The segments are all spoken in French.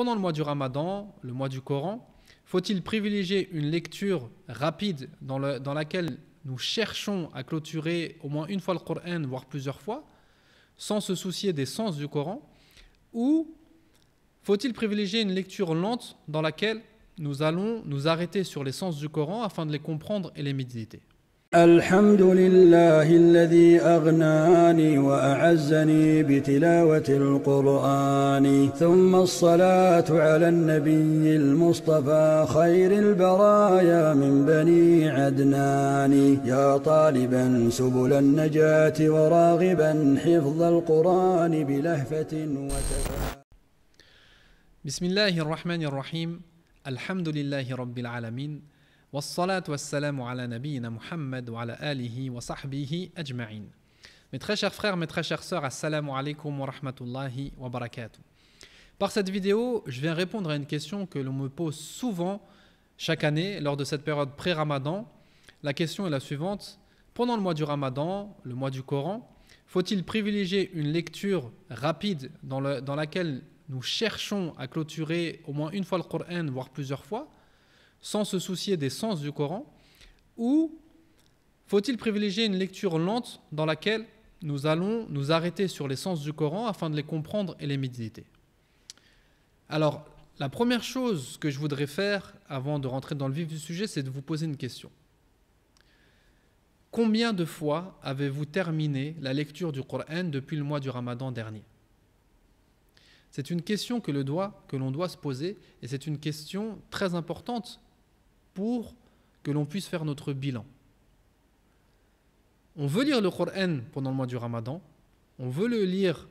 pendant le mois du Ramadan, le mois du Coran, faut-il privilégier une lecture rapide dans, laquelle nous cherchons à clôturer au moins une fois le Coran, voire plusieurs fois, sans se soucier des sens du Coran Ou faut-il privilégier une lecture lente dans laquelle nous allons nous arrêter sur les sens du Coran afin de les comprendre et les méditer الحمد لله الذي أغناني وأعزني بتلاوة القرآن ثم الصلاة على النبي المصطفى خير البرايا من بني عدنان يا طالبا سبل النجاة وراغبا حفظ القرآن بلهفة وتفا بسم الله الرحمن الرحيم الحمد لله رب العالمين والصلاة والسلام على نبينا Muhammad wa ala alihi wa Mes très chers frères, mes très chères sœurs, assalamu alaikum wa rahmatullahi wa Par cette vidéo, je viens répondre à une question que l'on me pose souvent chaque année lors de cette période pré-ramadan. La question est la suivante. Pendant le mois du ramadan, le mois du Coran, faut-il privilégier une lecture rapide dans laquelle nous cherchons à clôturer au moins une fois le Coran, voire plusieurs fois sans se soucier des sens du Coran Ou faut-il privilégier une lecture lente dans laquelle nous allons nous arrêter sur les sens du Coran afin de les comprendre et les méditer Alors, la première chose que je voudrais faire avant de rentrer dans le vif du sujet, c'est de vous poser une question. Combien de fois avez-vous terminé la lecture du Coran depuis le mois du Ramadan dernier C'est une question que l'on doit, doit, se poser et c'est une question très importante pour que l'on puisse faire notre bilan. On veut lire le Coran pendant le mois du Ramadan, on veut le lire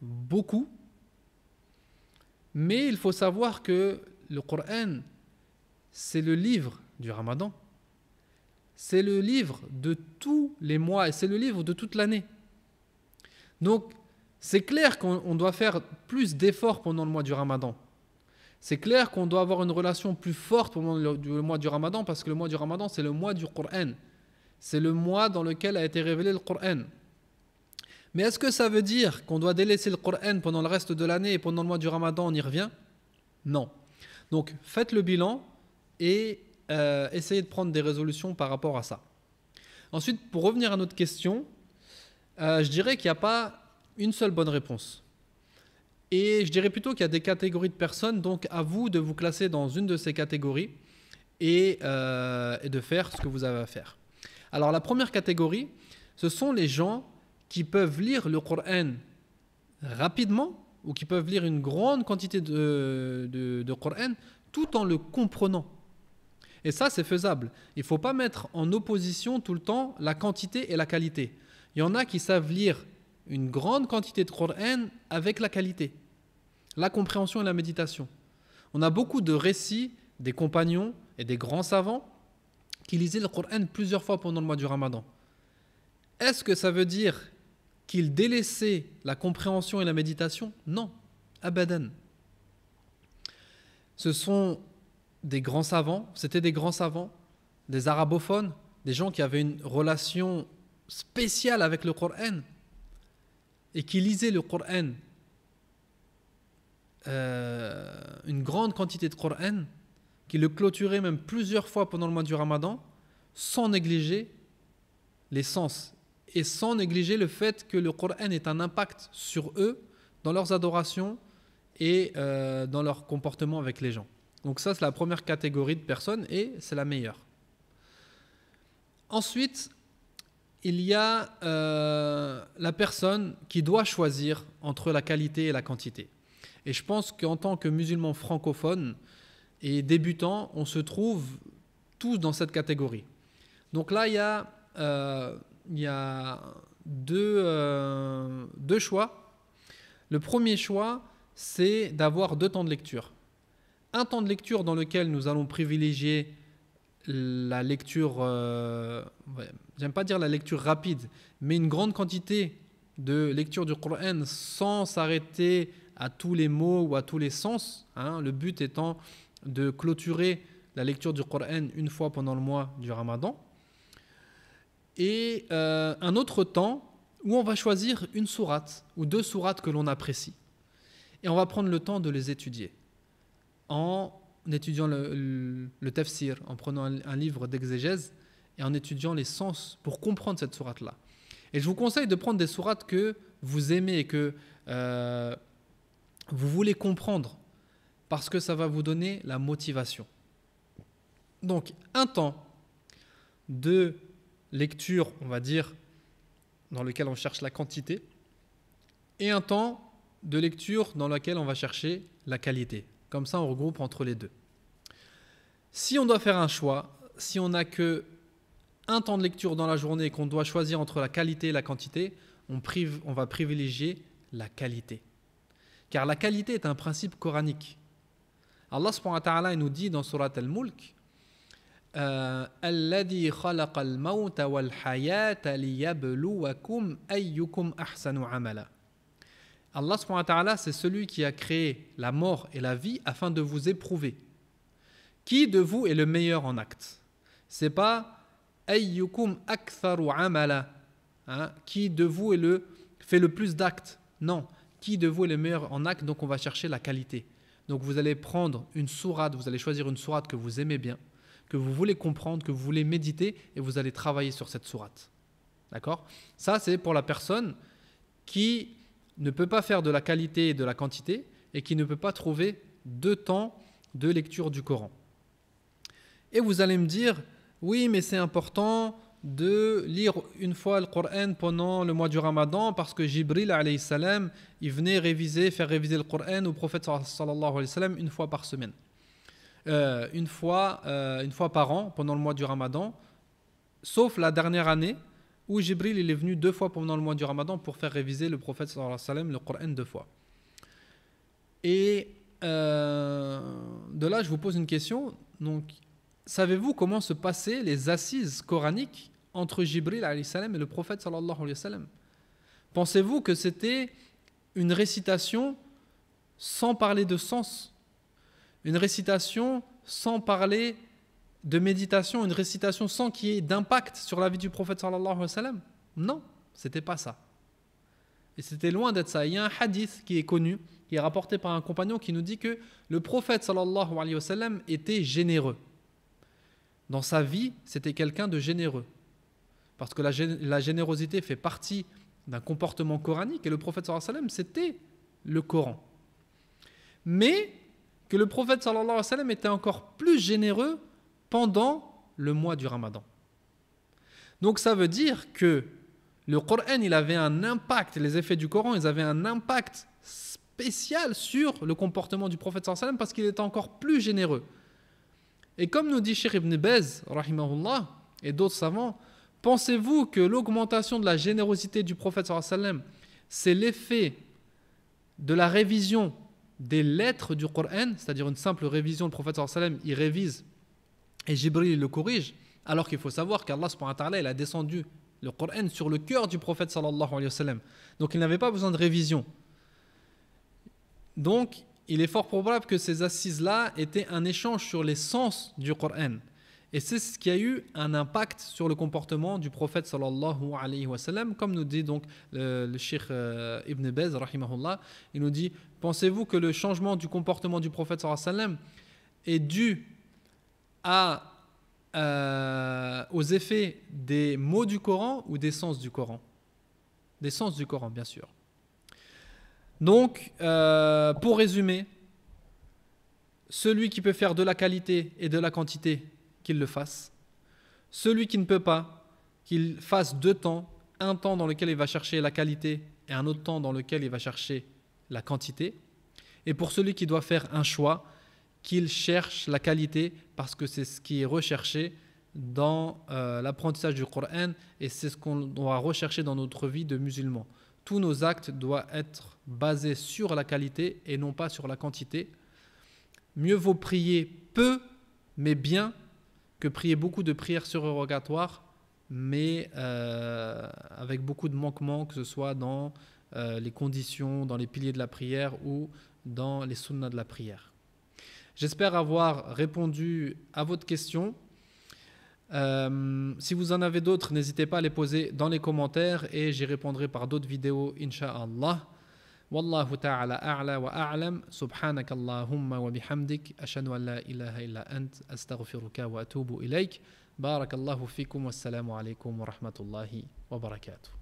beaucoup, mais il faut savoir que le Coran, c'est le livre du Ramadan, c'est le livre de tous les mois et c'est le livre de toute l'année. Donc, c'est clair qu'on doit faire plus d'efforts pendant le mois du Ramadan. C'est clair qu'on doit avoir une relation plus forte pendant le mois du Ramadan parce que le mois du Ramadan, c'est le mois du Qur'an. C'est le mois dans lequel a été révélé le Qur'an. Mais est-ce que ça veut dire qu'on doit délaisser le Coran pendant le reste de l'année et pendant le mois du Ramadan, on y revient Non. Donc faites le bilan et euh, essayez de prendre des résolutions par rapport à ça. Ensuite, pour revenir à notre question, euh, je dirais qu'il n'y a pas une seule bonne réponse. Et je dirais plutôt qu'il y a des catégories de personnes, donc à vous de vous classer dans une de ces catégories euh, et, de faire ce que vous avez à faire. Alors la première catégorie, ce sont les gens qui peuvent lire le Coran rapidement ou qui peuvent lire une grande quantité de, de, de Coran tout en le comprenant. Et ça, c'est faisable. Il ne faut pas mettre en opposition tout le temps la quantité et la qualité. Il y en a qui savent lire une grande quantité de Coran avec la qualité, la compréhension et la méditation. On a beaucoup de récits des compagnons et des grands savants qui lisaient le Coran plusieurs fois pendant le mois du Ramadan. Est-ce que ça veut dire qu'ils délaissaient la compréhension et la méditation Non, abadan. Ce sont des grands savants, c'était des grands savants, des arabophones, des gens qui avaient une relation spéciale avec le Coran, et qui lisait le Coran, euh, une grande quantité de Coran, qui le clôturait même plusieurs fois pendant le mois du Ramadan, sans négliger les sens et sans négliger le fait que le Coran est un impact sur eux dans leurs adorations et euh, dans leur comportement avec les gens. Donc ça, c'est la première catégorie de personnes et c'est la meilleure. Ensuite, il y a euh, la personne qui doit choisir entre la qualité et la quantité. Et je pense qu'en tant que musulman francophone et débutant, on se trouve tous dans cette catégorie. Donc là, il y a, euh, euh, deux choix. Le premier choix, c'est d'avoir deux temps de lecture. Un temps de lecture dans lequel nous allons privilégier la lecture, euh, j'aime pas dire la lecture rapide, mais une grande quantité de lecture du Coran sans s'arrêter à tous les mots ou à tous les sens. Hein, le but étant de clôturer la lecture du Coran une fois pendant le mois du Ramadan. Et euh, un autre temps où on va choisir une sourate ou deux sourates que l'on apprécie. Et on va prendre le temps de les étudier en en étudiant le, tafsir, en prenant un, livre d'exégèse et en étudiant les sens pour comprendre cette sourate-là. Et je vous conseille de prendre des sourates que vous aimez et que euh, vous voulez comprendre parce que ça va vous donner la motivation. Donc, un temps de lecture, on va dire, dans lequel on cherche la quantité, et un temps de lecture dans lequel on va chercher la qualité, comme ça, on regroupe entre les deux. Si on doit faire un choix, si on n'a que un temps de lecture dans la journée et qu'on doit choisir entre la qualité et la quantité, on, on va privilégier la qualité. Car la qualité est un principe coranique. Allah subhanahu wa ta'ala nous dit dans Surat al-Mulk euh, Alladhi khalaqa mawta wal hayata liyabluwakum ayyukum ahsanu amala. Allah c'est celui qui a créé la mort et la vie afin de vous éprouver. Qui de vous est le meilleur en acte C'est pas ayyukum aktharu amala. Hein? Qui de vous est le fait le plus d'actes Non. Qui de vous est le meilleur en acte Donc on va chercher la qualité. Donc vous allez prendre une sourate, vous allez choisir une sourate que vous aimez bien, que vous voulez comprendre, que vous voulez méditer, et vous allez travailler sur cette sourate. D'accord Ça, c'est pour la personne qui ne peut pas faire de la qualité et de la quantité et qui ne peut pas trouver deux temps de lecture du Coran. Et vous allez me dire, oui, mais c'est important de lire une fois le Coran pendant le mois du Ramadan parce que Jibril alayhi salam, il venait réviser, faire réviser le Coran au prophète sallallahu alayhi salam une fois par semaine. Euh, une, fois, euh, une fois par an pendant le mois du Ramadan, sauf la dernière année où Jibril il est venu deux fois pendant le mois du Ramadan pour faire réviser le prophète sallallahu alayhi wa sallam, le Coran deux fois. Et euh, de là, je vous pose une question. Donc, savez-vous comment se passaient les assises coraniques entre Jibril alayhi salam et le prophète sallallahu alayhi wa sallam Pensez-vous que c'était une récitation sans parler de sens Une récitation sans parler de méditation, une récitation sans qu'il y ait d'impact sur la vie du prophète sallallahu alayhi wa Non, c'était pas ça. Et c'était loin d'être ça. Il y a un hadith qui est connu, qui est rapporté par un compagnon qui nous dit que le prophète sallallahu alayhi wa était généreux. Dans sa vie, c'était quelqu'un de généreux. Parce que la, générosité fait partie d'un comportement coranique et le prophète sallallahu alayhi wa c'était le Coran. Mais que le prophète sallallahu alayhi wa était encore plus généreux pendant le mois du Ramadan. Donc ça veut dire que le Coran, il avait un impact, les effets du Coran, ils avaient un impact spécial sur le comportement du prophète sallallahu parce qu'il était encore plus généreux. Et comme nous dit Cheikh Ibn Bez, rahimahullah, et d'autres savants, pensez-vous que l'augmentation de la générosité du prophète sallallahu c'est l'effet de la révision des lettres du Coran, c'est-à-dire une simple révision, le prophète sallallahu il révise et Jibril le corrige, alors qu'il faut savoir qu'Allah il a descendu le Coran sur le cœur du prophète Donc il n'avait pas besoin de révision. Donc il est fort probable que ces assises-là étaient un échange sur les sens du Coran. Et c'est ce qui a eu un impact sur le comportement du prophète comme nous dit donc le, le euh, Ibn Baz, il nous dit « Pensez-vous que le changement du comportement du prophète alayhi est dû à euh, aux effets des mots du Coran ou des sens du Coran Des sens du Coran, bien sûr. Donc, euh, pour résumer, celui qui peut faire de la qualité et de la quantité, qu'il le fasse. Celui qui ne peut pas, qu'il fasse deux temps, un temps dans lequel il va chercher la qualité et un autre temps dans lequel il va chercher la quantité. Et pour celui qui doit faire un choix, qu'ils cherchent la qualité parce que c'est ce qui est recherché dans euh, l'apprentissage du Coran et c'est ce qu'on doit rechercher dans notre vie de musulmans. Tous nos actes doivent être basés sur la qualité et non pas sur la quantité. Mieux vaut prier peu mais bien que prier beaucoup de prières surrogatoires mais euh, avec beaucoup de manquements, que ce soit dans euh, les conditions, dans les piliers de la prière ou dans les sunnas de la prière. J'espère avoir répondu à votre question. Euh, si vous en avez d'autres, n'hésitez pas à les poser dans les commentaires et j'y répondrai par d'autres vidéos, InshaAllah. Wallahu ta'ala a'la wa a'lam Subhanaka Allahumma wa bihamdik Ashanu an la ilaha illa ant Astaghfiruka wa atubu ilayk Barakallahu fikoum Wassalamu alaikum wa rahmatullahi wa barakatuh